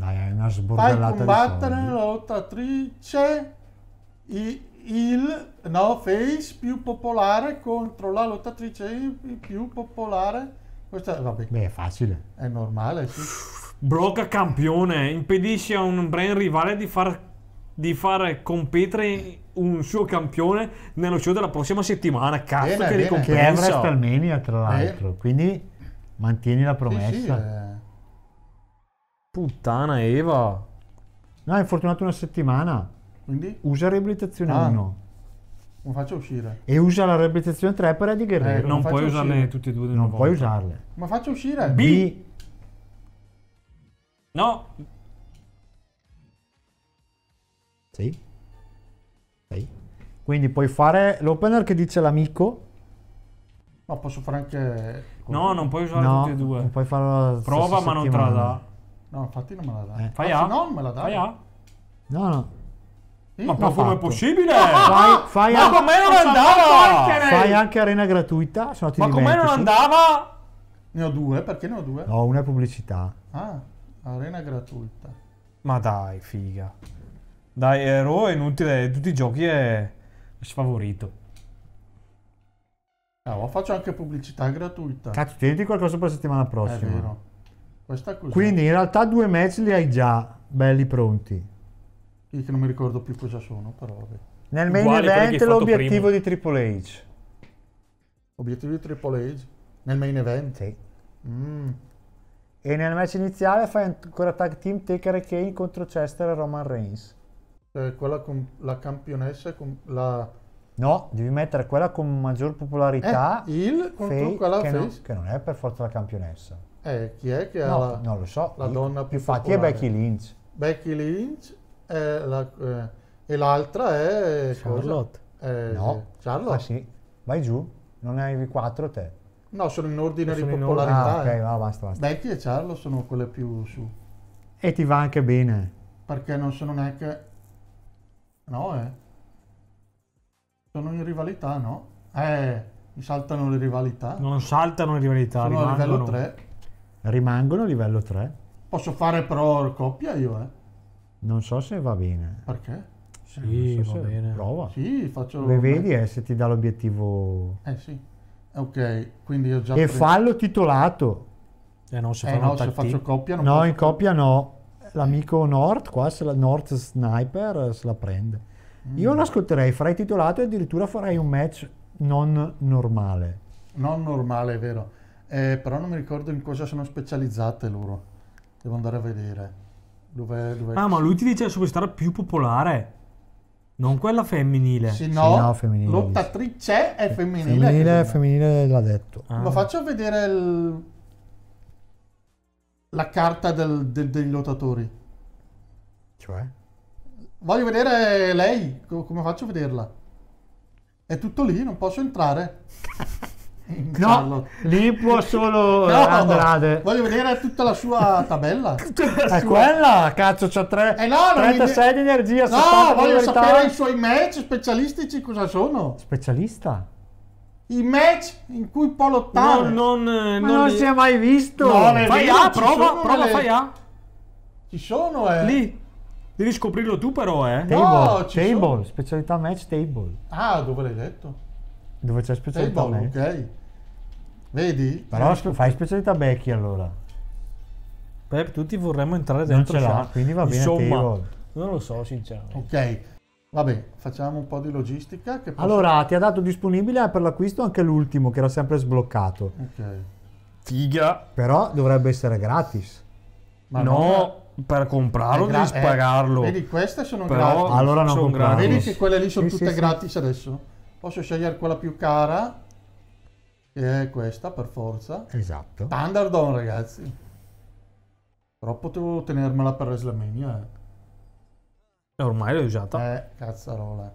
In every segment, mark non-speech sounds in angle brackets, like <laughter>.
Dai, è una sbordellata Fai combattere la lottatrice il, il no, face più popolare contro la lottatrice più popolare. Questa, vabbè. Beh, è facile. È normale, sì. Broca campione, impedisce a un brand rivale di far, di far competere un suo campione nello show della prossima settimana. Cazzo bene, che bene. ricompensa! Che è WrestleMania, tra l'altro. Quindi mantieni la promessa. Sì, sì, eh. Puttana Eva. No, è infortunato una settimana. Quindi? Usa riabilitazione ah. 1. Non faccio uscire. E usa la riabilitazione 3 per Eddie Guerrero. Eh, non, non puoi uscire. usarle tutte e due. Non puoi volta. usarle. Ma faccio uscire. B. No. Sì. sì. Quindi puoi fare l'opener che dice l'amico. Ma posso fare anche... No, non puoi usare no, tutte e due. Non puoi fare la Prova ma settimana. non te la No, infatti non me la dai. Eh. Fai ah, A? No, non me la dai. Fai A? No, no. Io ma come è possibile? <laughs> Fai, fai ma com'è non andava? Fai anche arena gratuita, se no ti Ma come non andava? Ne ho due, perché ne ho due? No, una è pubblicità. Ah, arena gratuita. Ma dai, figa. Dai, Ero è inutile, tutti i giochi è sfavorito. Cavolo, faccio anche pubblicità gratuita. Cazzo, tieniti qualcosa per la settimana prossima. È vero. Quindi in realtà due match li hai già belli pronti. Io che non mi ricordo più cosa sono, però vabbè. Nel main Uguali event l'obiettivo prima. di Triple H. Obiettivo di Triple H? Nel main event? Sì. Mm. E nel match iniziale fai ancora tag team Taker e Kane contro Chester e Roman Reigns. Cioè quella con la campionessa, con la... No, devi mettere quella con maggior popolarità. Eh, il contro face, quella che, face. No, che non è per forza la campionessa. Eh, chi è che no, ha la, non lo so. la donna più Infatti popolare? è Becky Lynch. Becky Lynch la, eh, e l'altra è... Charlotte. Eh, no. Charlotte. Ah sì, vai giù, non ne avevi quattro te. No, sono in ordine sono di popolarità. Ah, eh. ok, va, basta, basta. Becky e Charlotte sono quelle più su. E ti va anche bene. Perché non sono neanche... No, eh. Sono in rivalità, no? Eh, mi saltano le rivalità. Non saltano le rivalità, sono rimangono... a livello 3 rimangono a livello 3. Posso fare però coppia io, eh? Non so se va bene. Perché? Sì, so va bene. Prova. Sì, faccio... Le vedi eh, se ti dà l'obiettivo... Eh sì. Ok, quindi io già... E preso. fallo titolato. Eh no, se, eh, no, se faccio coppia non No, posso... in coppia no. L'amico North, qua, se la North Sniper eh, se la prende. Mm. Io l'ascolterei, ascolterei, farei titolato e addirittura farei un match non normale. Non normale, è vero eh, però non mi ricordo in cosa sono specializzate loro. Devo andare a vedere. Dov'è, dov'è... Ah, ma lui ti dice la superstar più popolare. Non quella femminile. Sì, no, sì, no femminile. Lottatrice è femminile. Femminile, femminile l'ha detto. Ah. Ma faccio vedere il... la carta del, del, degli lottatori. Cioè? Voglio vedere lei, come faccio a vederla? È tutto lì, non posso entrare. <laughs> Eh, no, lì può solo <laughs> no, Andrade. Voglio vedere tutta la sua tabella. <laughs> la è quella, cazzo, c'ha tre, eh no, 36 mi... di energia. No, voglio sapere i suoi match specialistici cosa sono. Specialista? I match in cui può lottare. No, non, eh, non, non li... si è mai visto. No, fai A, prova, prova le... fai A. Ci sono, eh. Lì. Devi scoprirlo tu però, eh. Table, no, table. specialità match table. Ah, dove l'hai detto? Dove c'è specialità table, match. ok. Vedi? Però sp- fai specialità vecchie allora. Per tutti vorremmo entrare dentro. Non quindi va bene. Insomma, non lo so, sinceramente. Ok, Vabbè, facciamo un po' di logistica. Posso... Allora, ti ha dato disponibile eh, per l'acquisto anche l'ultimo, che era sempre sbloccato. Ok. Figa. Però dovrebbe essere gratis. Ma no, è... per comprarlo gra- devi eh, spagarlo. È... Vedi, queste sono Però gratis. Allora non sono gratis. Vedi che quelle lì sono sì, tutte sì, gratis sì. adesso? Posso scegliere quella più cara è questa per forza. Esatto. Thunderdome, ragazzi. Però potevo tenermela per WrestleMania. Eh. eh ormai l'ho usata. Eh, cazzarola.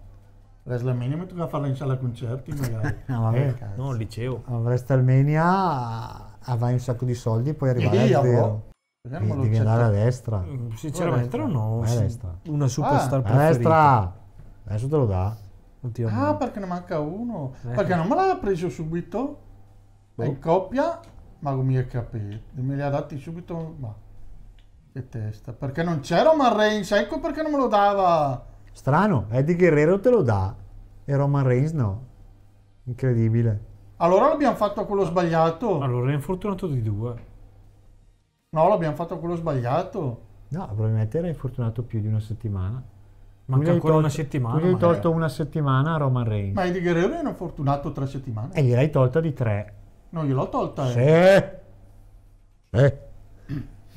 WrestleMania mi tocca farla in sala concerti magari. <laughs> no, vabbè, eh, cazzo. no, liceo. WrestleMania avrai ah, un sacco di soldi e puoi arrivare Ehi, a zero. Devi, devi andare a destra. Mm, sinceramente non ho a destra. una superstar ah, preferita. A destra! Adesso te lo dà. Ah, perché ne manca uno? Eh. Perché non me l'ha preso subito? boh. in coppia ma Magumi e Capelli me li ha dati subito ma che testa perché non c'era Roman Reigns ecco perché non me lo dava strano Eddie Guerrero te lo dà e Roman Reigns no incredibile allora l'abbiamo fatto quello sbagliato allora è infortunato di due no l'abbiamo fatto quello sbagliato no probabilmente era infortunato più di una settimana Manca ancora tolto, una settimana. Tu gli hai tolto una settimana a Roman Reigns. Ma Eddie Guerrero era fortunato tre settimane. E gliel'hai tolta di tre. Non gliel'ho tolta. Eh. Sì. Eh.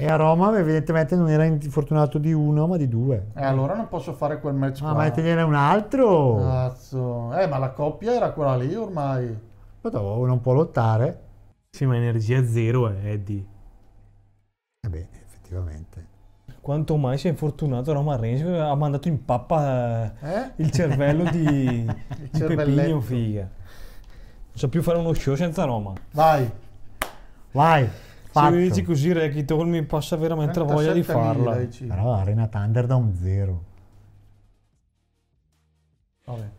E a Roma evidentemente non era infortunato di uno, ma di due. E eh, allora non posso fare quel match ah, qua. Ma te un altro. Cazzo. Eh, ma la coppia era quella lì ormai. Ma dopo non può lottare. Sì, ma energia zero è eh, Eddie. Eh beh, effettivamente. Quanto mai si è infortunato Roma Reigns ha mandato in pappa eh? eh? il cervello di, <laughs> il di Pepino Figa. So più fare uno show senza Roma. Vai. Vai. Fatto. Se mi dici così, Rekitol mi passa veramente la voglia di farla. Però Arena Thunder da un zero. Vabbè.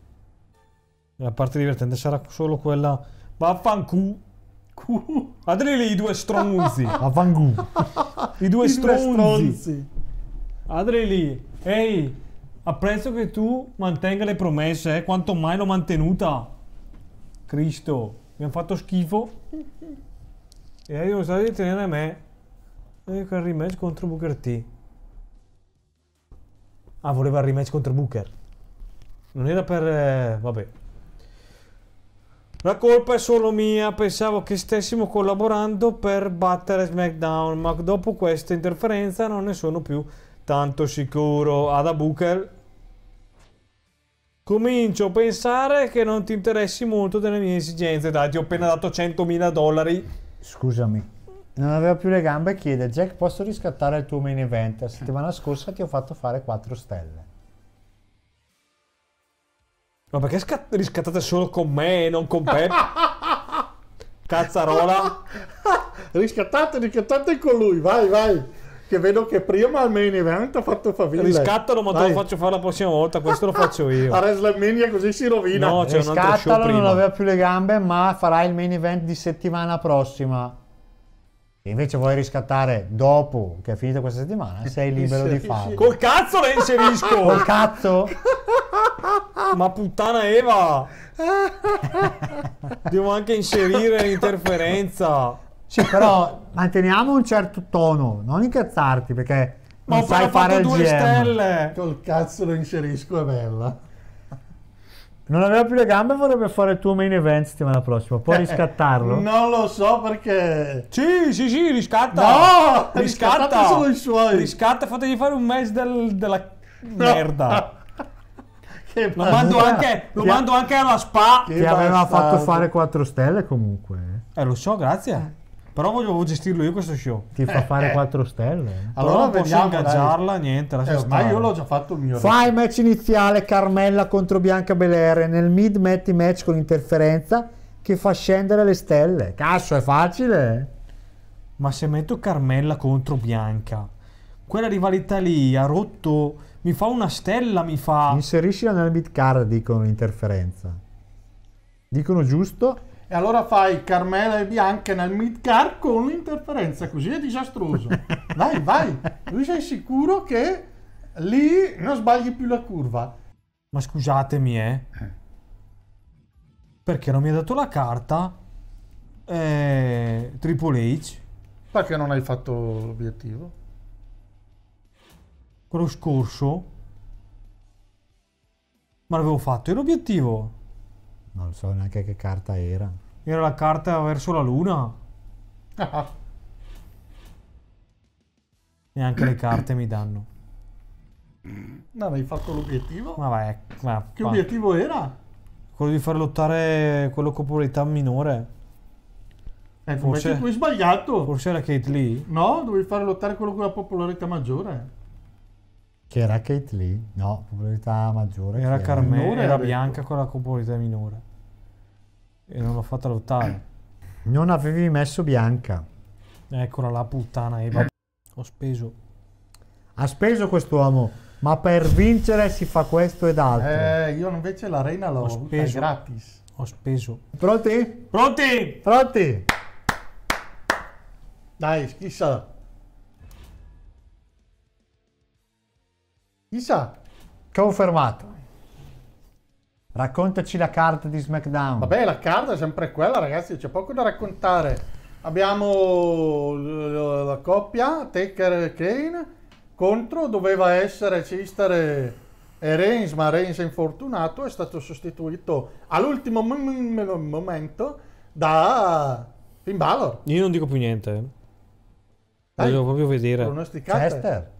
La parte divertente sarà solo quella... Vaffanculo. Adri lì i due stronzi. <laughs> Vaffanculo. I due I stronzi. stronzi. Adri lì. Ehi, apprezzo che tu mantenga le promesse, eh. Quanto mai l'ho mantenuta. Cristo, mi abbiamo fatto schifo. E hai osato di tenere a me e il rematch contro Booker T. Ah, voleva il rematch contro Booker. Non era per... Eh, vabbè. La colpa è solo mia, pensavo che stessimo collaborando per battere SmackDown, ma dopo questa interferenza non ne sono più tanto sicuro. Ada Booker Comincio a pensare che non ti interessi molto delle mie esigenze. Dai, ti ho appena dato 100.000 dollari. Scusami. Non aveva più le gambe e chiede, Jack, posso riscattare il tuo main event? La settimana scorsa ti ho fatto fare 4 stelle. Ma perché riscattate solo con me e non con Pep? <laughs> Cazzarola. riscattate, riscattate con lui, vai, vai che vedo che prima al main event ha fatto faville. Riscattalo, ma Dai. te lo faccio fare la prossima volta. Questo lo faccio io. A WrestleMania così si rovina. No, c'è Riscattalo, un altro show prima. non aveva più le gambe, ma farà il main event di settimana prossima. E invece vuoi riscattare dopo che è finita questa settimana? Sei libero di farlo. Col cazzo la inserisco! Col cazzo? <laughs> Ma puttana Eva! <laughs> Devo anche inserire l'interferenza. Sì, però <laughs> manteniamo un certo tono, non incazzarti perché Ma non sai fare il due GM. stelle. Col cazzo lo inserisco, è bella. Non aveva più le gambe, vorrebbe fare il tuo main event settimana prossima. Puoi <laughs> riscattarlo? non lo so perché. Sì, sì, sì, riscatta. No, riscatta. solo i suoi. Riscatta, fategli fare un match del, della no. merda. <laughs> che lo mando, anche, lo mando anche alla spa. Che, che aveva fatto fare 4 stelle comunque. Eh. eh, lo so, grazie. Eh. Però voglio gestirlo io questo show. Ti fa eh, fare eh, 4 stelle. Allora non vediamo, posso ingaggiarla, dai. niente. Eh, ormai io l'ho già fatto il mio. Fai il match iniziale Carmella contro Bianca Belair. Nel mid metti match con interferenza che fa scendere le stelle. Cazzo, è facile. Ma se metto Carmella contro Bianca, quella rivalità lì ha rotto. Mi fa una stella, mi fa. Inseriscila nel mid card, dicono interferenza. Dicono giusto e allora fai Carmela e Bianca nel mid-car con l'interferenza, così è disastroso. Vai, <laughs> vai, lui sei sicuro che lì non sbagli più la curva. Ma scusatemi, eh. Perché non mi ha dato la carta eh, Triple H? Perché non hai fatto l'obiettivo? Quello scorso? Ma l'avevo fatto, è l'obiettivo. Non so neanche che carta era. Era la carta verso la luna. <laughs> Neanche le carte mi danno. Non avevi fatto l'obiettivo? Ma vai, ma, che va. obiettivo era? Quello di far lottare quello con popolarità minore. Eh, forse hai sbagliato. Forse era Kate Lee? No, dovevi far lottare quello con la popolarità maggiore. Che era Kate Lee? No, popolarità maggiore. Era Carmela, era, era Bianca con la popolarità minore. E non l'ho fatta lottare. Non avevi messo Bianca. Eccola la puttana Eva. Eh. Ho speso. Ha speso quest'uomo, ma per vincere si fa questo ed altro. Eh, io invece la reina l'ho speso gratis. Ho speso. Pronti? Pronti? Pronti? Dai, schissa. Isa, confermato. Raccontaci la carta di SmackDown. Vabbè, la carta è sempre quella, ragazzi, c'è poco da raccontare. Abbiamo la coppia Taker e Kane contro doveva essere Cister e Reigns, ma Reigns è infortunato, è stato sostituito all'ultimo momento da Finn Balor. Io non dico più niente. Eh. Dai, Voglio proprio vedere. Pronosticate. Chester.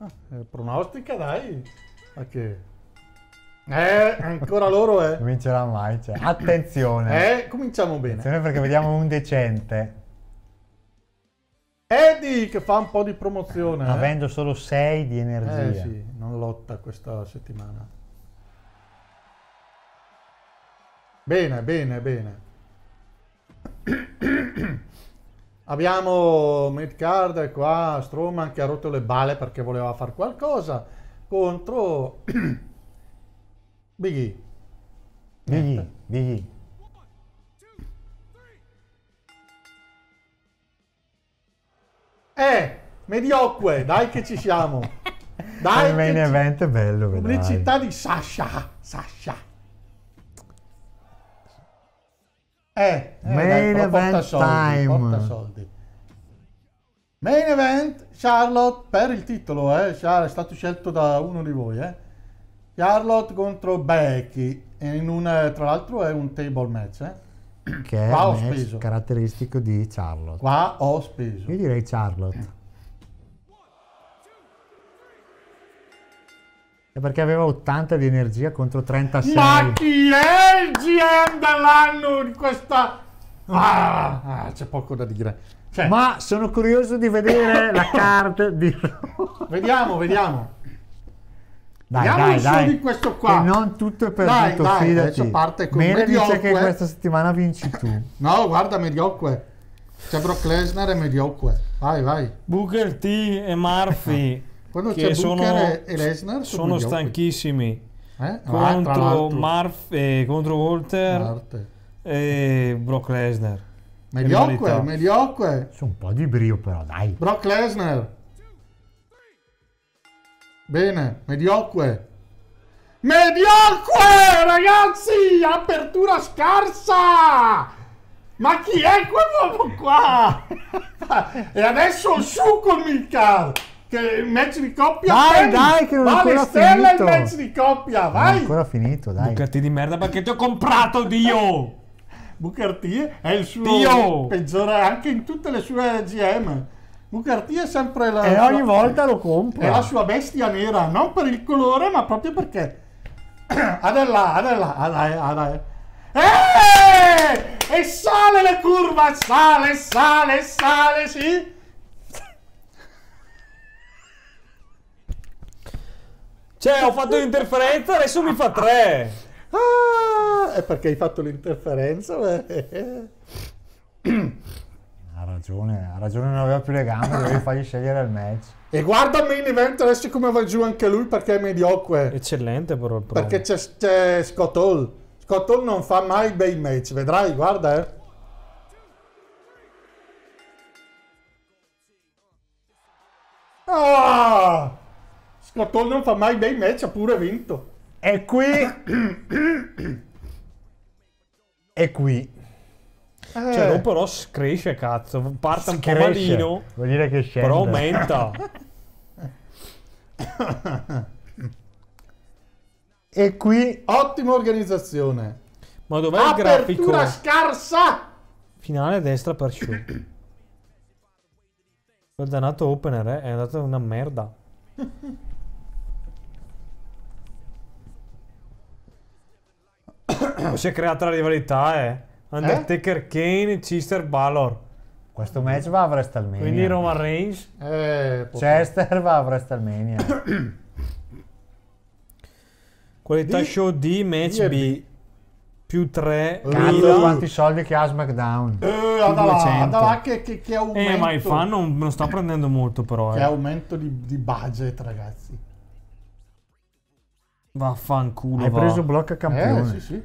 Ah, eh, pronostica, dai. Ma che? Eh, ancora loro, eh. Non vincerà mai, cioè. Attenzione. Eh, cominciamo bene. Attenzione perché vediamo un decente. Eddie che fa un po' di promozione. Eh, avendo solo 6 di energia. Eh sì, non lotta questa settimana. Bene, bene, bene. Abbiamo Midcard qua, Stroman che ha rotto le balle perché voleva fare qualcosa contro <clears throat> Biggie. Biggie, Biggie. Eh, mediocre, dai che ci siamo. <laughs> Damo Il main event è bello, vedrai. Pubblicità di Sasha, Sasha. Eh, eh Main dai, porta soldi, porta soldi. Main event, Charlotte per il titolo, eh. è stato scelto da uno di voi, eh. Charlotte contro Becky, un, tra l'altro è un table match, eh. Che Qua è caratteristico di Charlotte. Qua ho speso. Io direi Charlotte. È perché aveva 80 di energia contro 36. Ma chi è il GM dell'anno di questa... Ah, ah, c'è poco da dire. Cioè, Ma sono curioso di vedere <coughs> la card di... vediamo, vediamo. Dai, Vediamo dai, dai. di questo qua. Che non tutto è perduto, dai, fidati. Adesso dice che questa settimana vinci tu. <coughs> no, guarda, mediocre. C'è Brock Lesnar e mediocre. Vai, vai. Booker T e Murphy <laughs> Quello che c'è sono, e Lesnar sono stanchissimi eh? Ah, contro, ah, Marf, eh, contro Walter Marte. e Brock Lesnar. Mediocre, mediocre. C'è un po' di brio però, dai. Brock Lesnar. Bene, mediocre. Mediocre, ragazzi! Apertura scarsa! Ma chi è quell'uomo qua? <laughs> e adesso su con Milcar! che il match di coppia dai, dai che non vale è ancora stella finito. il match di coppia vai non è ancora finito dai Bucati di merda perché ti ho comprato Dio <laughs> Bucartier è il suo Dio. peggiore anche in tutte le sue GM Bucartier è sempre la e ogni volta lo compra è la sua bestia nera non per il colore ma proprio perché <clears throat> Adella Adella Adella, Adella. Eh! E sale la curva, sale, sale, sale, sì. Cioè, ho fatto l'interferenza, adesso mi fa tre. Ah, è perché hai fatto l'interferenza? ha ragione, ha ragione, non aveva più le gambe, dovevi fargli scegliere il match. E guarda main event adesso come va giù anche lui perché è mediocre. Eccellente però. Perché c'è, c'è Scott Hall. Scott Hall non fa mai bei match, vedrai, guarda eh. Scotol non fa mai bei match, ha pure vinto. E qui... e qui. Eh. Cioè, però cresce, cazzo. Parte un po' malino. Vuol dire che scende. Però aumenta. e qui... Ottima organizzazione. Ma dov'è il grafico? Apertura scarsa! Finale destra per Shu. Quel dannato opener eh? è andato una merda. <coughs> si è creata la rivalità, eh. Undertaker, eh? Kane, Chester, Balor. Questo match va a WrestleMania. Quindi Roman Reigns. Eh, Chester va a WrestleMania. <coughs> Qualità D, show D, match D B. B. Più 3. Cazzo quanti soldi che ha SmackDown. Eh, andava là, che, che, che aumento. Eh, ma il fan non, non sta prendendo molto però. Che eh. aumento di, di budget, ragazzi. Vaffanculo. Hai va. preso blocca eh, campione. Eh, sì, sì.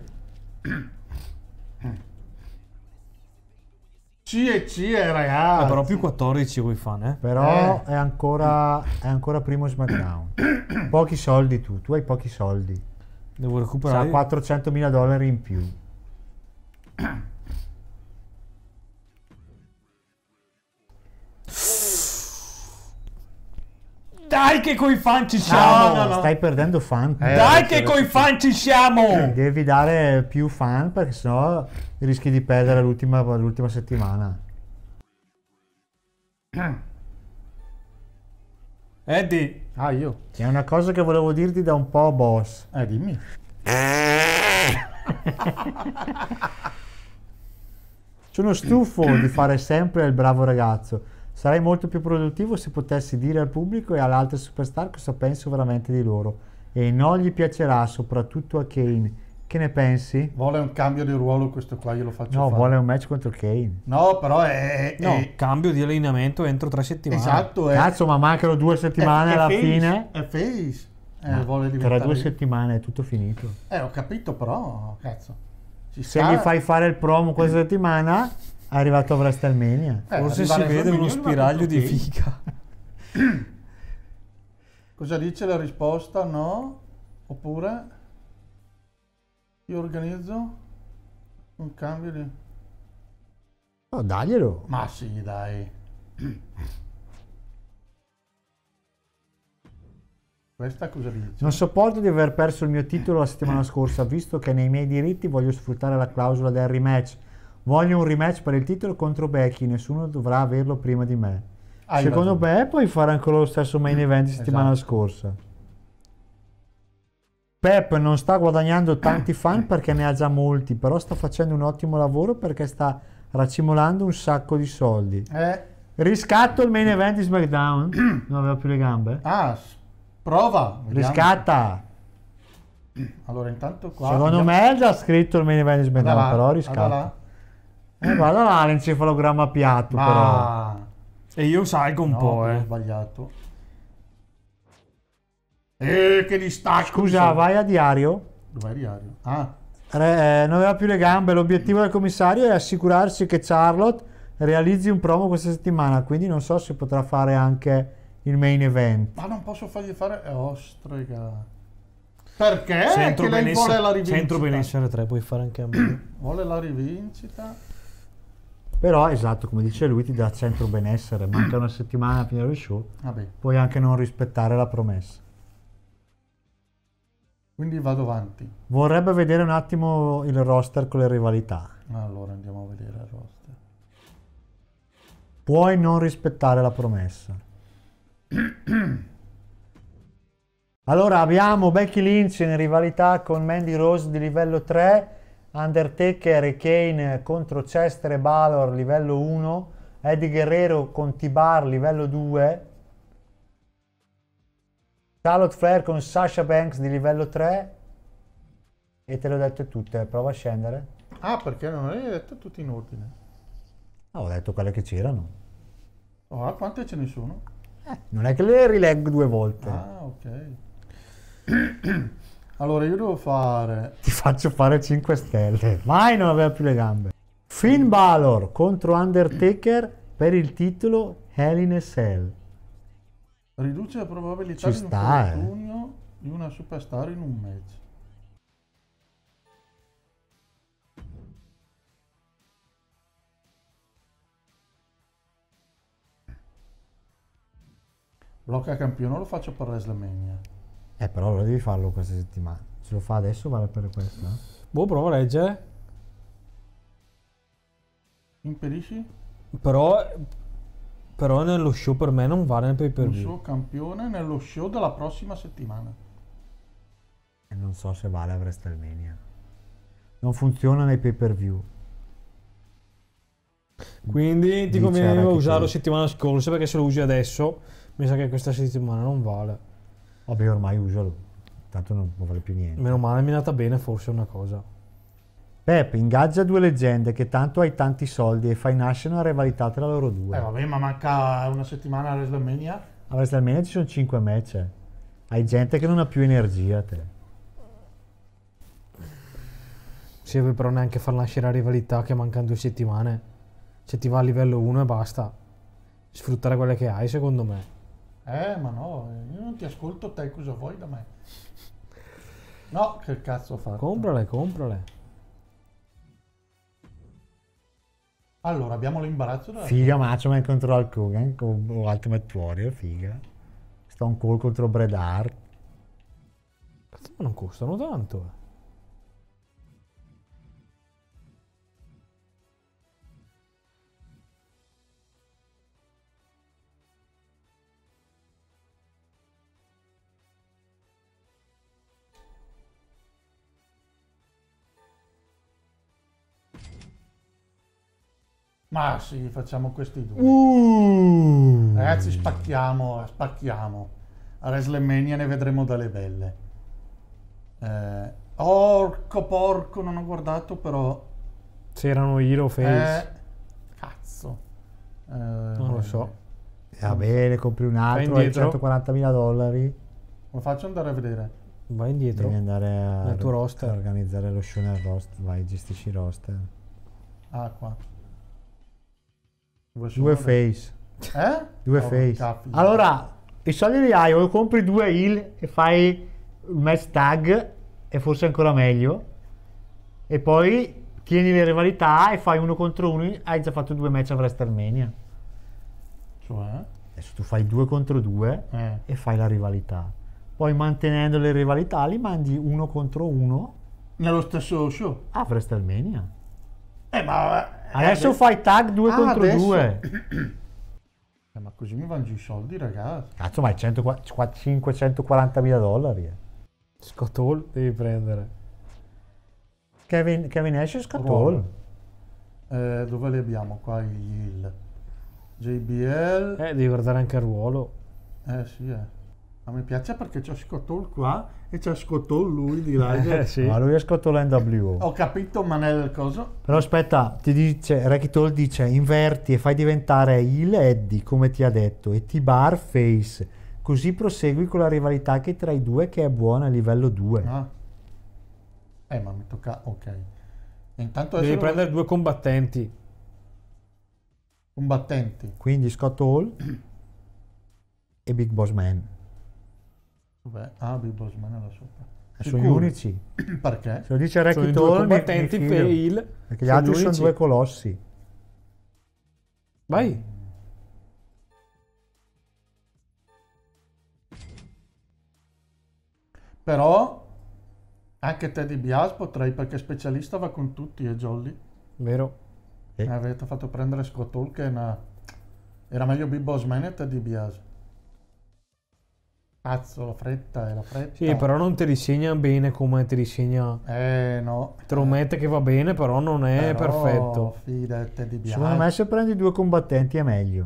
Sì e sì, eh, ragazzi. Eh, però più 14 vuoi fare, eh? Però eh. È, ancora, è ancora primo SmackDown. pochi soldi tu, tu hai pochi soldi. Devo recuperare. Sa 400 mila dollari in più. Dai che coi fan ci siamo! No, no, no. Stai perdendo fan. Eh, Dai che coi fan ci siamo! Devi dare più fan perché sennò rischi di perdere l'ultima, l'ultima settimana. <clears throat> Eddie. Ah, io. È una cosa che volevo dirti da un po', boss. Eh, dimmi. Sono <laughs> stufo di fare sempre il bravo ragazzo. Sarei molto più produttivo se potessi dire al pubblico e alle altre superstar cosa penso veramente di loro. E non gli piacerà, soprattutto a Kane. Che ne pensi? Vuole un cambio di ruolo questo qua, glielo faccio No, fare. vuole un match contro Kane. No, però è... No, è... cambio di allineamento entro tre settimane. Esatto. È... Cazzo, ma mancano due settimane è, alla face, fine. È face. Eh, no, tra due settimane è tutto finito. Eh, ho capito, però, cazzo. Ci Se sta... gli fai fare il promo questa eh. settimana è arrivato a WrestleMania. Eh, Forse si vede uno spiraglio di figa. <coughs> Cosa dice la risposta? No? Oppure? Io organizzo un cambio di... No, daglielo. Ma sì, dai. <coughs> Questa cosa dice? Non sopporto di aver perso il mio titolo la settimana scorsa, visto che nei miei diritti voglio sfruttare la clausola del rematch Voglio un rematch per il titolo contro Becky, nessuno dovrà averlo prima di me. Hai Secondo me puoi fare ancora lo stesso main mm, event di settimana esatto. scorsa. Pep non sta guadagnando tanti fan <clears throat> perché ne ha già molti, però sta facendo un ottimo lavoro perché sta racimolando un sacco di soldi. Eh. Riscatto il main event di SmackDown. <clears throat> non aveva più le gambe. Ah, prova. Vediamo. Riscatta. Allora intanto qua... Secondo vediamo. me è già scritto il main event di SmackDown, però riscatta. Eh, guarda là l'encefalogramma piatto Ma... però. Ah. E io salgo un no, po', eh. Ho sbagliato. Eh, che distacco. Scusa, vai a diario? vai a diario? Ah. Re, eh, non aveva più le gambe, l'obiettivo del commissario è assicurarsi che Charlotte realizzi un promo questa settimana, quindi non so se potrà fare anche il main event. Ma non posso fargli fare... Eh, Ostrega. Perché? Centro, benessere, la rivincita. Centro benessere 3, puoi fare anche a me. Vuole la rivincita. Però esatto, come dice lui, ti dà centro benessere, manca una settimana fino allo show, Vabbè. puoi anche non rispettare la promessa. Quindi vado avanti. Vorrebbe vedere un attimo il roster con le rivalità. Allora andiamo a vedere il roster. Puoi non rispettare la promessa. allora abbiamo Becky Lynch in rivalità con Mandy Rose di livello 3 Undertaker e Kane contro Chester e Balor livello 1, Eddie Guerrero con T-Bar livello 2, Charlotte Flair con Sasha Banks di livello 3 e te le ho dette tutte, prova a scendere. Ah, perché non le hai dette tutte in ordine? Ah, ho detto quelle che c'erano. Oh, quante ce ne sono? Eh, non è che le rileggo due volte. Ah, ok. <clears throat> Allora, io devo fare... Ti faccio fare 5 stelle. Mai non aveva più le gambe. Finn Balor contro Undertaker per il titolo Hell in a Cell. Riduce la probabilità Ci di sta, un infortunio eh. di una superstar in un match. Blocca campione lo faccio per WrestleMania. Eh, però lo devi farlo questa settimana. Se lo fa adesso vale per questo. Boh, prova a leggere. Impedisci? Però, però nello show per me non vale nel pay per view. Il suo campione nello show della prossima settimana. E eh, non so se vale a WrestleMania. Non funziona nei pay per view. Quindi ti conviene usarlo settimana scorsa perché se lo usi adesso mi sa che questa settimana non vale. Vabbè, ormai usual, tanto non vale più niente. Meno male, mi è andata bene forse una cosa. Pep, ingaggia due leggende che tanto hai tanti soldi e fai nascere una rivalità tra loro due. Eh vabbè, ma manca una settimana a WrestleMania. A WrestleMania ci sono cinque match. Eh. Hai gente che non ha più energia te. Sì, però neanche far nascere la rivalità che mancano due settimane. Se ti va a livello 1 e basta. Sfruttare quelle che hai, secondo me. Eh, ma no, io non ti ascolto te, cosa vuoi da me? No, che cazzo fa? Comprale, comprale. Allora, abbiamo l'imbarazzo della... Figa Machoman contro Hulk Hogan o Ultimate Warrior, figa. Stone call contro Bredard. Cazzo, ma non costano tanto, eh. Ma sì, facciamo questi due. Uh. Ragazzi, spacchiamo, spacchiamo. A WrestleMania ne vedremo dalle belle. Eh, orco porco, non ho guardato però... C'erano Hero Face. Eh, cazzo. Eh, non lo so. Va bene, compri un altro, 140.000 dollari. Lo faccio andare a vedere. Vai indietro. Devi andare a, Nel tuo roster. a organizzare lo show nel roster. Vai, gestisci il roster. Ah, qua. Due face. Eh? Due oh, face. Capito. Allora, i soldi li hai o compri due heal e fai il match tag e forse ancora meglio. E poi tieni le rivalità e fai uno contro uno, hai già fatto due match a WrestleMania. Cioè? Adesso tu fai due contro due eh. e fai la rivalità. Poi mantenendo le rivalità li mandi uno contro uno. Nello stesso show? A WrestleMania. Eh ma eh, Adesso eh, fai tag 2 ah, contro 2. eh, ma così mi vanno giù i soldi, ragazzi. Cazzo, ma è 540 mila dollari. Eh. Scott Hall devi prendere. Kevin, Kevin Nash e Scott Hall. Eh, dove li abbiamo qua? Il JBL. Eh, devi guardare anche il ruolo. Eh, sì, eh. Ma mi piace perché c'è Scott Hall qua e c'è Scott Hall lui di là. Eh, sì. Ma lui è Scottol NW. Ho capito, ma nel coso. Però aspetta, ti dice, Rekitol dice inverti e fai diventare il Eddie, come ti ha detto, e ti bar face. Così prosegui con la rivalità che tra i due che è buona a livello 2. Ah. Eh, ma mi tocca... Ok. Intanto Devi prendere lo... due combattenti. Combattenti. Quindi Scott Hall <clears throat> e Big Boss Man. Ah, Bill è là sopra. Sono gli unici. <clears throat> Perché? Se lo dice Recchi Torni, combattenti per il... Perché gli sono altri sono due colossi. Vai. Però anche Teddy Bias potrei, perché specialista va con tutti e eh, Jolly. Vero. Eh. Avete fatto prendere Scott Hulk. era meglio Big Boss Man e Teddy Bias. Cazzo, la fretta è la fretta. Sì, però non ti disegna bene come ti disegna. Eh, no. Te lo mette che va bene, però non è però, perfetto. Fidate di bianco. Secondo me se prendi due combattenti è meglio.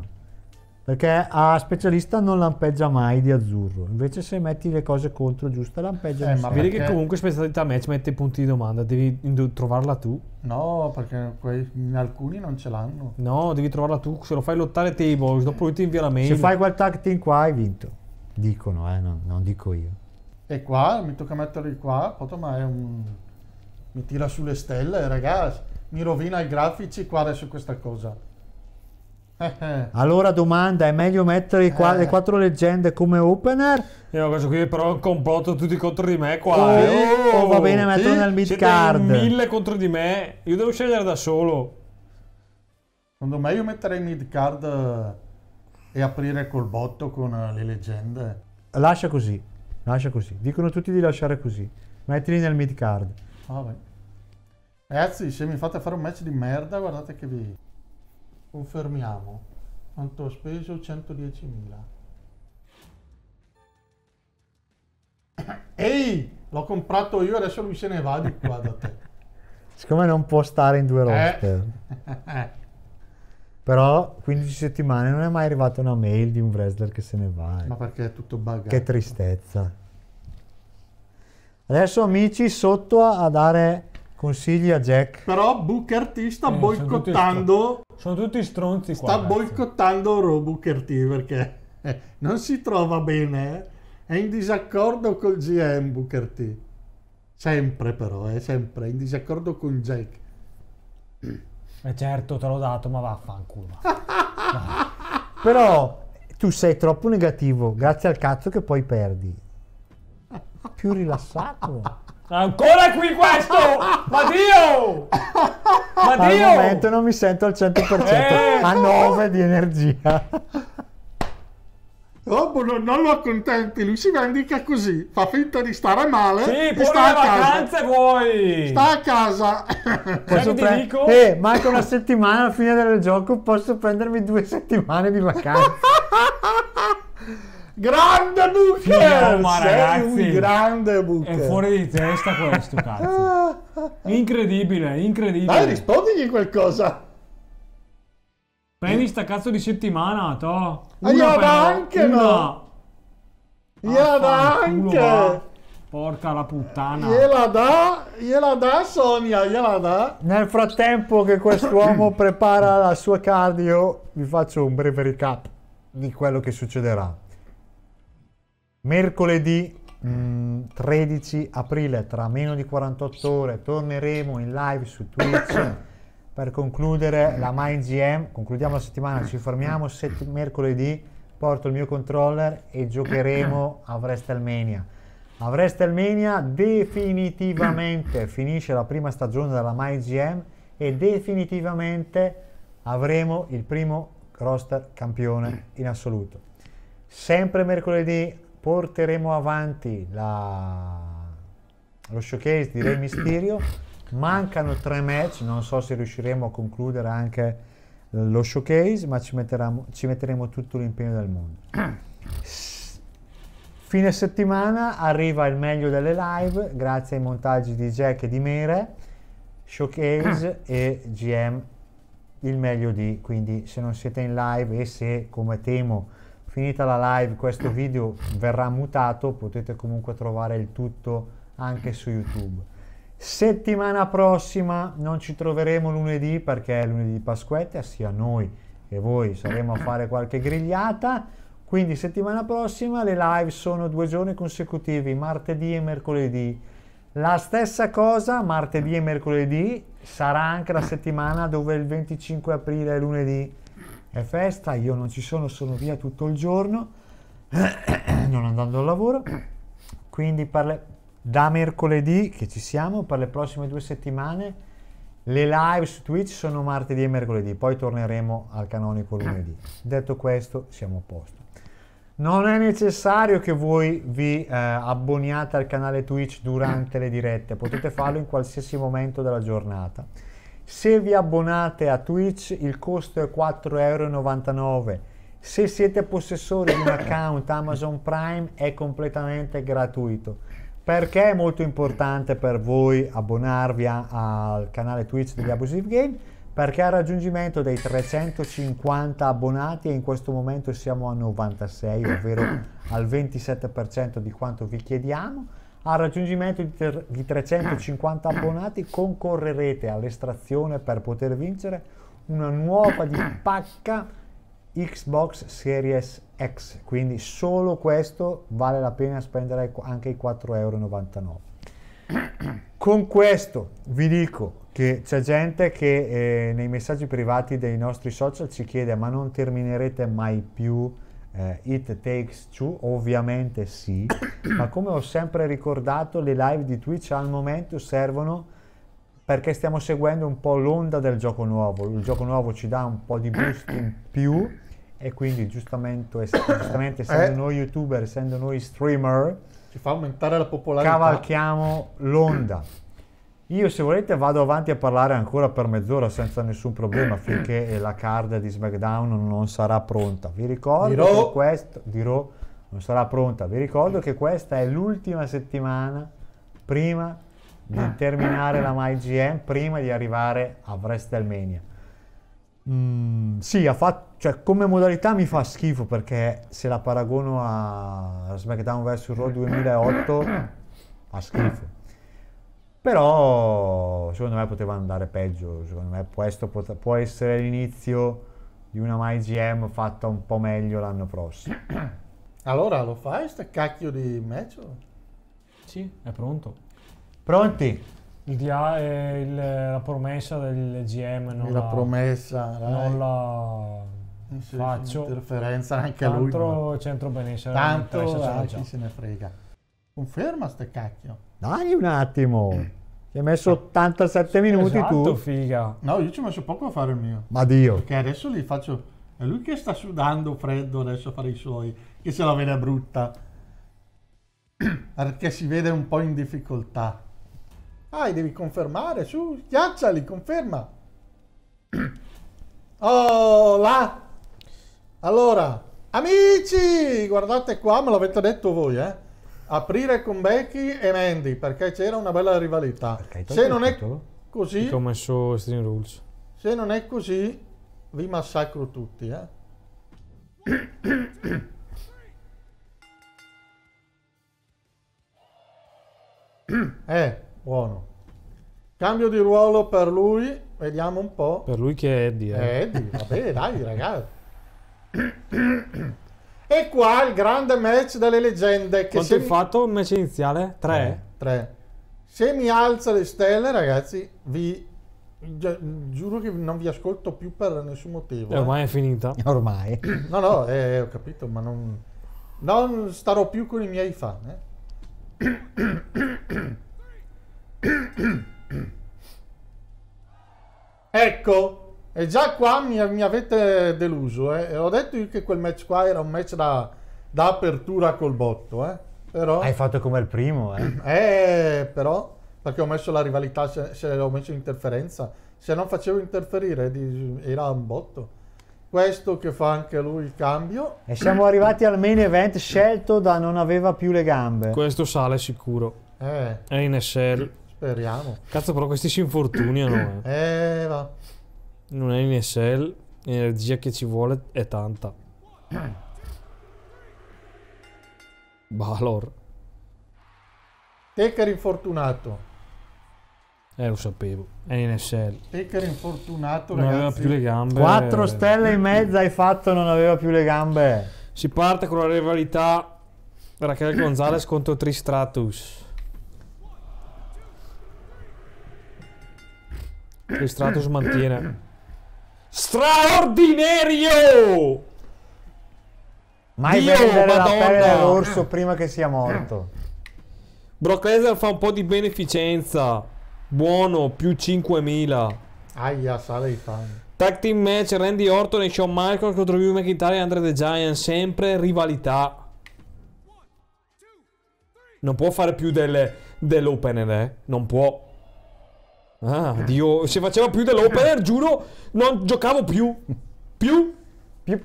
Perché a specialista non lampeggia mai di azzurro. Invece se metti le cose contro giusta lampeggia. Eh, azzurro. vedi che comunque specialità match mette i punti di domanda, devi trovarla tu. No, perché quei, alcuni non ce l'hanno. No, devi trovarla tu. Se lo fai lottare te dopo lui ti invia la mail. Se fai quel tag team qua hai vinto. Dicono, eh, non, non dico io. E qua, mi tocca metterli qua, ma è un... mi tira sulle stelle, ragazzi, mi rovina i grafici qua adesso questa cosa. Eh, eh. Allora domanda, è meglio mettere qua, eh. le quattro leggende come opener? Io questo qui però un complotto tutti contro di me qua. Oh, eh. oh va bene metterlo nel mid card. mille contro di me, io devo scegliere da solo. Secondo me io metterei mid card e aprire col botto con eh, le leggende. Lascia così, lascia così. Dicono tutti di lasciare così. Mettili nel mid card. Ah, vabbè. Ragazzi, se mi fate fare un match di merda, guardate che vi confermiamo. Quanto ho speso? 110.000. Ehi, l'ho comprato io, adesso lui se ne va di qua da te. Siccome non può stare in due eh. roster. Eh. <laughs> Però 15 settimane non è mai arrivata una mail di un wrestler che se ne va. Eh. Ma perché è tutto buggato. Che tristezza. Adesso amici sotto a, dare consigli a Jack. Però Booker T sta eh, boicottando... Sono tutti stronzi qua. Sta boicottando Ro Booker T perché eh, non si trova bene. Eh. È in disaccordo col GM Booker T. Sempre però, eh, è sempre in disaccordo con Jack. <clears throat> Eh certo, te l'ho dato, ma vaffanculo. Però tu sei troppo negativo, grazie al cazzo che poi perdi. Più rilassato. Ancora qui questo! Ma Dio! Ma Dio! Al momento non mi sento al 100%, eh. a 9 di energia. Robbo non, non, lo accontenti, lui si vendica così, fa finta di stare male. Sì, poi sta a vacanze vuoi! Sta a casa. Posso pre- dico? Eh, manca una settimana alla fine del gioco, posso prendermi due settimane di vacanza. <laughs> grande Booker! un grande Booker. È fuori di testa questo, cazzo. <laughs> Incredibile, incredibile. Dai, rispondigli qualcosa. Prendi eh? sta cazzo di settimana, to. Ah, una per, anche una. no. Gliela dà anche. Porca la puttana. Gliela dà, gliela dà Sonia, gliela dà. Nel frattempo che quest'uomo <coughs> prepara la sua cardio, vi faccio un breve recap di quello che succederà. Mercoledì mh, mm, 13 aprile, tra meno di 48 ore, torneremo in live su Twitch. <coughs> per concludere la MindGM, concludiamo la settimana, ci fermiamo sett- mercoledì, porto il mio controller e giocheremo a WrestleMania. A WrestleMania definitivamente finisce la prima stagione della MindGM e definitivamente avremo il primo roster campione in assoluto. Sempre mercoledì porteremo avanti la... lo showcase di Rey Mysterio Mancano tre match, non so se riusciremo a concludere anche lo showcase, ma ci, metteremo, ci metteremo tutto l'impegno del mondo. <clears throat> Fine settimana arriva il meglio delle live, grazie ai montaggi di Jack e di Mere, showcase <clears throat> e GM il meglio di, quindi se non siete in live e se come temo finita la live questo <clears throat> video verrà mutato potete comunque trovare il tutto anche su YouTube. Settimana prossima non ci troveremo lunedì perché è lunedì di Pasquetta, sia noi che voi saremo a <coughs> fare qualche grigliata. Quindi settimana prossima le live sono due giorni consecutivi, martedì e mercoledì. La stessa cosa martedì e mercoledì sarà anche la settimana dove il 25 aprile è lunedì è festa, io non ci sono, sono via tutto il giorno, <coughs> non andando al lavoro, quindi parleremo da mercoledì che ci siamo per le prossime due settimane. Le live su Twitch sono martedì e mercoledì, poi torneremo al canonico lunedì. Ah. Detto questo, siamo a posto. Non è necessario che voi vi eh, abboniate al canale Twitch durante le dirette, potete farlo in qualsiasi momento della giornata. Se vi abbonate a Twitch il costo è 4,99 euro. Se siete possessori di un account Amazon Prime è completamente gratuito perché è molto importante per voi abbonarvi a, al canale Twitch degli Abusive Game? Perché al raggiungimento dei 350 abbonati e in questo momento siamo a 96, ovvero <coughs> al 27% di quanto vi chiediamo, al raggiungimento di, ter- di 350 abbonati concorrerete all'estrazione per poter vincere una nuova di pacca Xbox Series X, quindi solo questo vale la pena spendere anche i 4,99 euro. <clears throat> Con questo vi dico che c'è gente che eh, nei messaggi privati dei nostri social ci chiede ma non terminerete mai più eh, It Takes Two? Ovviamente sì, <clears throat> ma come ho sempre ricordato le live di Twitch al momento servono perché stiamo seguendo un po' l'onda del gioco nuovo, il gioco nuovo ci dà un po' di boost in più e quindi giustamente, giustamente essendo eh. noi youtuber, essendo noi streamer, ci fa aumentare la popolarità. Cavalchiamo l'onda. Io se volete vado avanti a parlare ancora per mezz'ora senza nessun problema <clears throat> finché la card di SmackDown non sarà pronta. Vi ricordo dirò. che questo dirò non sarà pronta. Vi ricordo che questa è l'ultima settimana prima di <clears throat> terminare la MyGM, prima di arrivare a WrestleMania. Mm, sì, ha fatto, cioè, come modalità mi fa schifo perché se la paragono a SmackDown vs. Raw 2008 fa schifo. Però secondo me poteva andare peggio, secondo me questo pot- può essere l'inizio di una MyGM fatta un po' meglio l'anno prossimo. <clears throat> Allora lo fai, sta cacchio di match? Sì, è pronto. Pronti? Il dia- è il, la promessa del GM, non la, la promessa, non la sì, faccio. Interferenza anche a lui. Tanto no? centro benessere. Tanto ah, chi se ne frega. Conferma ste cacchio. Dai un attimo. Mm. Ti hai messo 87 sì, minuti esatto, tu. figa. No, io ci ho messo poco a fare il mio. Ma Dio. Perché adesso li faccio... È lui che sta sudando freddo adesso a fare i suoi, che se la vede brutta. <clears throat> Perché si vede un po' in difficoltà. Ah, devi confermare, su, schiacciali, conferma. <clears throat> Oh, là. Allora, amici, guardate qua, me l'avete detto voi, eh. Aprire con Becky e Mandy, perché c'era una bella rivalità. Se non è così... Ti ho messo Stream Rules. Se non è così, vi massacro tutti, eh. <clears throat> eh. Buono. Cambio di ruolo per lui, vediamo un po'. Per lui che è Eddie. Eh. Eddie, va bene, dai <laughs> ragazzi. e qua il grande match delle leggende. Che Quanto hai mi... fatto il match iniziale? 3? 3. Eh, se mi alza le stelle, ragazzi, vi giuro che non vi ascolto più per nessun motivo. Eh, eh. ormai eh. è finita. <laughs> Ormai. <clears throat> No, no, eh, ho capito, ma non... non starò più con i miei fan. Eh. <clears throat> <coughs> ecco, e già qua mi, mi avete deluso, eh. Ho detto io che quel match qua era un match da, da apertura col botto, eh. Però... Hai fatto come il primo, eh. <coughs> eh però, perché ho messo la rivalità, se, se ho messo interferenza. Se non facevo interferire era un botto questo che fa anche lui il cambio. E siamo arrivati al main event scelto da non aveva più le gambe. Questo sale sicuro. Eh. È in SL. Speriamo. Cazzo, però questi si infortuniano. eh, eh. eh va. Non è in SL. L'energia che ci vuole è tanta. Balor. <clears throat> Tecker infortunato. Eh, lo sapevo. È in SL. Tecker infortunato, non ragazzi. aveva più le gambe. 4 stelle e mezza hai fatto, non aveva più le gambe. Si parte con la rivalità Raquel Gonzalez contro Tristratus. Che Stratos mantiene. Straordinario! Mai Dio, vendere Madonna. la pelle dell'orso prima che sia morto. Brock Lesnar fa un po' di beneficenza. Buono, più 5.000. Aia, sale i fan. Tag team match Randy Orton e Shawn Michaels contro Drew McIntyre e Andre the Giant. Sempre rivalità. Non può fare più delle, dell'opener, eh? Non può. Ah, eh. Dio, se faceva più dell'opener, giuro, non giocavo più. Più? Più.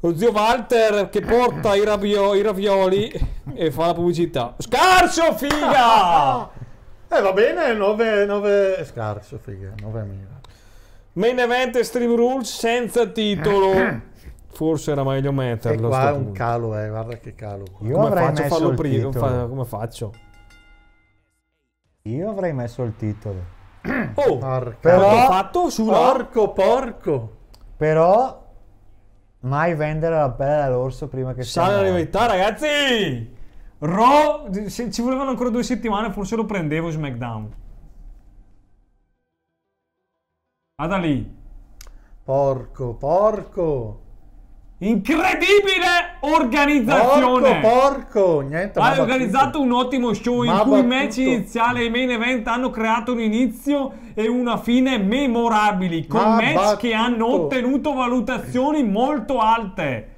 Lo zio Walter che porta i, ravio i ravioli e fa la pubblicità. Scarso, figa! eh, va bene, 9, 9... Scarso, figa, 9.000. Main event Stream Rules senza titolo. <coughs> Forse era meglio metterlo. E qua è un punto. calo, eh, guarda che calo. Io come avrei faccio a farlo prima? come faccio? Io avrei messo il titolo. <clears throat> Oh, Porca. però fatto sulla... Porco, porco. Però mai vendere la pelle all'orso prima che sia. Sale la verità, ragazzi! Raw, se ci volevano ancora due settimane, forse lo prendevo SmackDown. Ada lì. Porco, porco. Incredibile organizzazione! Porco, porco! Niente, Hai organizzato un ottimo show in cui i match iniziali e i main event hanno creato un inizio e una fine memorabili, con ma match battuto. che hanno ottenuto valutazioni molto alte.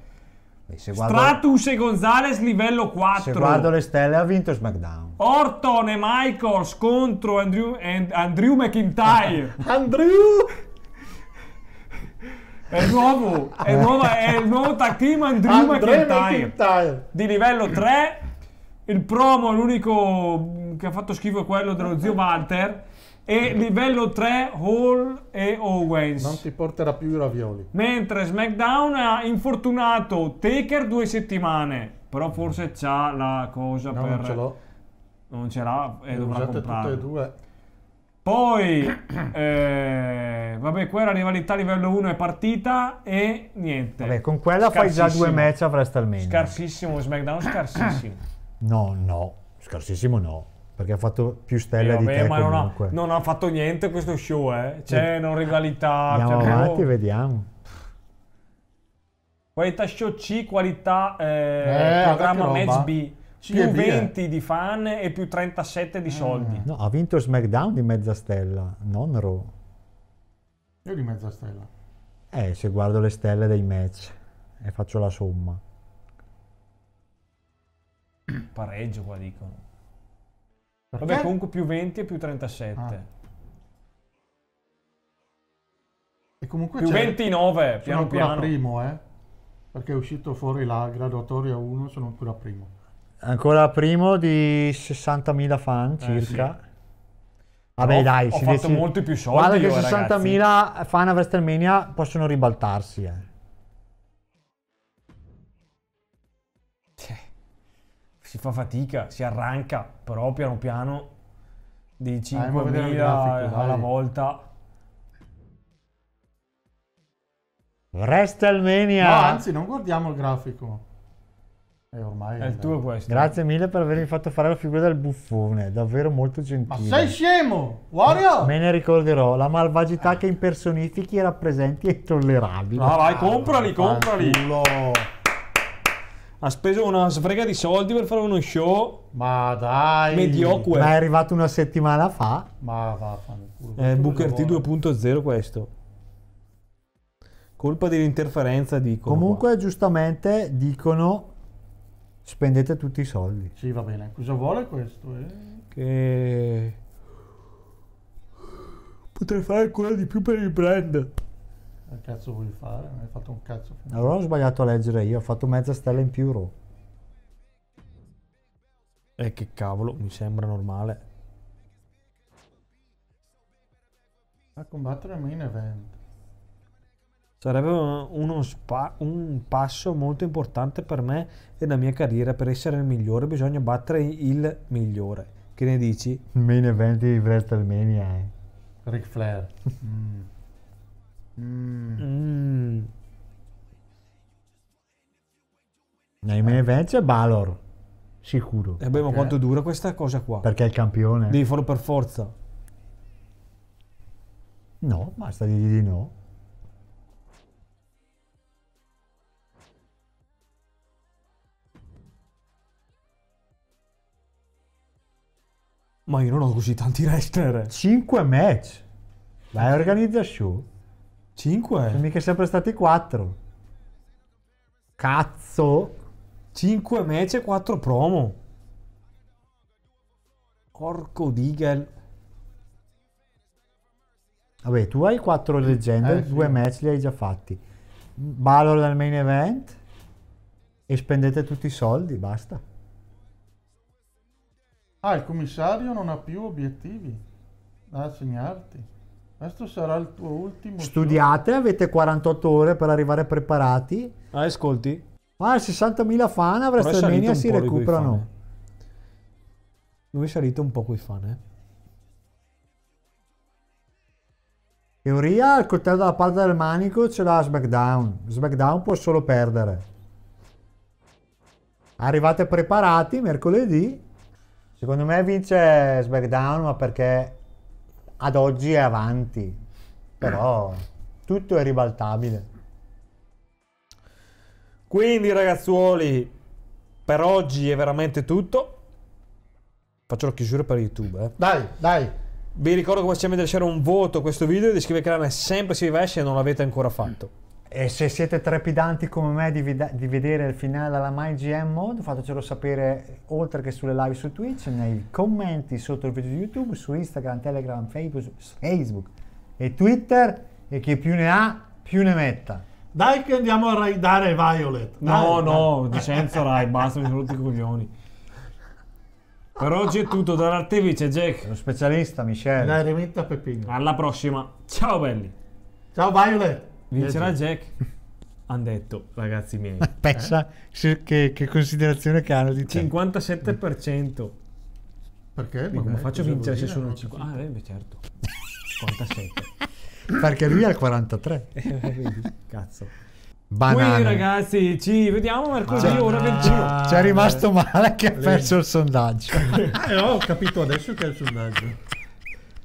E guardo, Stratus e Gonzales livello 4. Se guardo le stelle ha vinto SmackDown. Orton e Michaels contro Andrew, and, Andrew McIntyre. <laughs> Andrew! È nuovo, è, eh. nuova, è il nuovo tag team Andrew, McIntyre. Di livello 3. Il promo, l'unico che ha fatto schifo è quello dello zio Walter. E livello 3, Hall e Owens. Non ti porterà più i ravioli. Mentre SmackDown ha infortunato Taker due settimane. Però forse c'ha la cosa no, per... Non ce l'ho. Non ce l'ha e dovrà comprare. tutte e due. Poi, eh, vabbè, quella rivalità livello 1 è partita e niente. Vabbè, con quella fai già due match a WrestleMania. Scarsissimo, SmackDown scarsissimo. <clears throat> No, no, scarsissimo no. Perché ha fatto più stelle eh, vabbè, di te ma non ha, non ha, fatto niente questo show, eh. C'è sì. non rivalità. Andiamo cioè, avanti, però... vediamo. Qualità show C, qualità eh, eh programma match B. Sì, più 20 di fan e più 37 di mm. soldi. Mm. No, ha vinto SmackDown di mezza stella, non Raw. Io di mezza stella. Eh, se guardo le stelle dei match e faccio la somma. Pareggio qua dicono. Perché? Vabbè, comunque più 20 e più 37. Ah. E comunque più 29, piano sono piano. Sono ancora primo, eh? Perché è uscito fuori la graduatoria 1, sono ancora primo. Ancora primo di 60.000 fan eh, circa. Sì. Vabbè, dai, ho si fatto decide... molti più soldi. Guarda che 60.000 ragazzi. fan a WrestleMania possono ribaltarsi. Eh. Si fa fatica, si arranca, però piano piano di 5.000 eh, alla volta. WrestleMania! No, anzi, non guardiamo il grafico. E eh, ormai è il tuo questo. Grazie eh. mille per avermi fatto fare la figura del buffone, davvero molto gentile. Ma sei scemo, Wario! Me ne ricorderò, la malvagità eh. che impersonifichi e rappresenti è intollerabile. Ah, vai, comprali, comprali! Fanculo. Ha speso una sfrega di soldi per fare uno show. Ma dai! Mediocre. Ma è arrivato una settimana fa. Ma vaffanculo. È Booker T 2.0 questo. Colpa dell'interferenza, dicono. Comunque, qua. giustamente, dicono spendete tutti i soldi. Sì, va bene. Cosa vuole questo? Eh? Che potrei fare ancora di più per il brand. Che cazzo vuoi fare? Non hai fatto un cazzo. Finito. Allora ho sbagliato a leggere io, ho fatto mezza stella in più Raw. Eh che cavolo, mi sembra normale. A combattere main event. Sarebbe uno spa, un passo molto importante per me e la mia carriera. Per essere il migliore bisogna battere il migliore. Che ne dici? Main event di WrestleMania. Eh. Ric Flair. Mm. Mm. Nei main event c'è Balor. Sicuro. E abbiamo okay. quanto dura questa cosa qua? Perché è il campione. Devi farlo per forza. No, basta dirgli di no. Ma io non ho così tanti wrestler. 5 match. Vai, organizza show. 5? Sono mica sempre stati 4. Cazzo. 5 match e 4 promo. Porco digel. Vabbè, tu hai 4 leggende, 2 eh, sì. match li hai già fatti. Ballo dal main event e spendete tutti i soldi, basta. Ah, il commissario non ha più obiettivi da assegnarti. Questo sarà il tuo ultimo. Studiate, show. avete 48 ore per arrivare preparati. Ah, ascolti. Ma ah, 60.000 fan a WrestleMania si recuperano. Eh. Lui è salito un po' coi fan, eh. Teoria, il coltello dalla parte del manico ce l'ha SmackDown. SmackDown può solo perdere. Arrivate preparati mercoledì Secondo me vince SmackDown, ma perché ad oggi è avanti. Però tutto è ribaltabile. Quindi ragazzuoli, per oggi è veramente tutto. Faccio la chiusura per YouTube. Eh. Dai, dai. Vi ricordo come sempre di lasciare un voto a questo video e di iscrivervi al canale sempre se vi va e non l'avete ancora fatto. E se siete trepidanti come me di, vida- di vedere il finale alla MyGM Mode, fatecelo sapere oltre che sulle live su Twitch, nei commenti sotto il video di YouTube, su Instagram, Telegram, Facebook e Twitter. E chi più ne ha, più ne metta. Dai che andiamo a raidare Violet. Dai, no, dai. no, Vincenzo Rai, basta, mi sono tutti i coglioni. Per oggi è tutto c'è Jack. Lo specialista Michele. Dai, rimetta Peppino. Alla prossima. Ciao belli. Ciao Violet. Vincerà eh Jack. Jack. Hanno detto, ragazzi miei. <laughs> Pensa eh? che, che, considerazione che hanno di te. 57%. Perché? Ma come faccio a vincere se sono 50? Ah, eh, beh, certo. 57. <laughs> Perché lui è al 43. <laughs> Eh, cazzo. Banana. Quindi ragazzi, ci vediamo mercoledì ah, ora 21. C'è rimasto male che ha perso il sondaggio. eh, ho capito adesso che è il sondaggio.